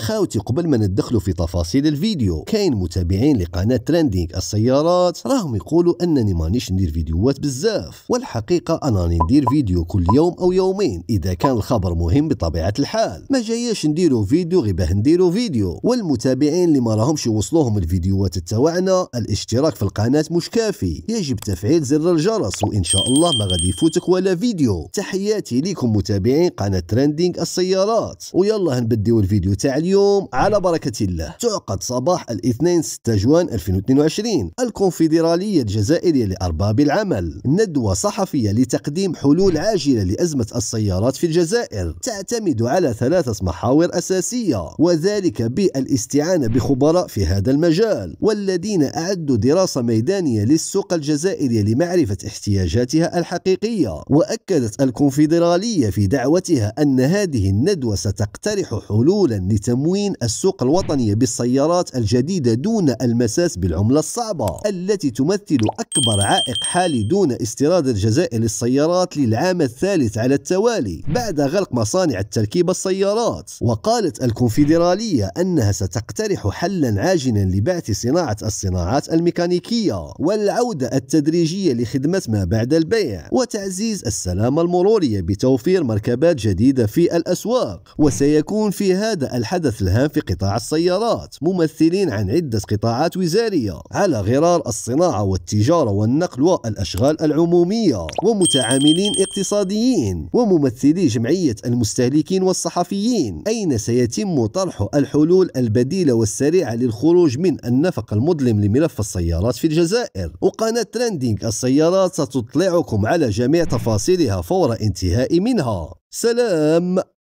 خاوتي قبل ما ندخلوا في تفاصيل الفيديو كاين متابعين لقناه ترندينغ السيارات راهم يقولوا انني مانيش ندير فيديوهات بزاف والحقيقه انني ندير فيديو كل يوم او يومين اذا كان الخبر مهم بطبيعه الحال ما جاياش نديروا فيديو غير باه نديروا فيديو والمتابعين اللي ما راهمش يوصلوهم الفيديوهات تاعنا الاشتراك في القناه مش كافي يجب تفعيل زر الجرس وان شاء الله ما غادي يفوتك ولا فيديو تحياتي ليكم متابعين قناه ترندينغ السيارات ويلا نبديو الفيديو تاع اليوم اليوم على بركة الله تعقد صباح الاثنين 6 جوان 2022 الكونفدرالية الجزائرية لأرباب العمل ندوة صحفية لتقديم حلول عاجلة لأزمة السيارات في الجزائر تعتمد على ثلاثة محاور أساسية وذلك بالاستعانة بخبراء في هذا المجال والذين أعدوا دراسة ميدانية للسوق الجزائرية لمعرفة احتياجاتها الحقيقية وأكدت الكونفدرالية في دعوتها أن هذه الندوة ستقترح حلولا لتمويل تموين السوق الوطنية بالسيارات الجديدة دون المساس بالعملة الصعبة التي تمثل أكبر عائق حالي دون استيراد الجزائر للسيارات للعام الثالث على التوالي بعد غلق مصانع التركيب السيارات وقالت الكونفدرالية أنها ستقترح حلا عاجلا لبعث صناعة الصناعات الميكانيكية والعودة التدريجية لخدمة ما بعد البيع وتعزيز السلامة المرورية بتوفير مركبات جديدة في الأسواق وسيكون في هذا الحد حدث لها في قطاع السيارات ممثلين عن عدة قطاعات وزارية على غرار الصناعة والتجارة والنقل والأشغال العمومية ومتعاملين اقتصاديين وممثلي جمعية المستهلكين والصحفيين أين سيتم طرح الحلول البديلة والسريعة للخروج من النفق المظلم لملف السيارات في الجزائر وقناة ترندينج السيارات ستطلعكم على جميع تفاصيلها فور انتهاء منها سلام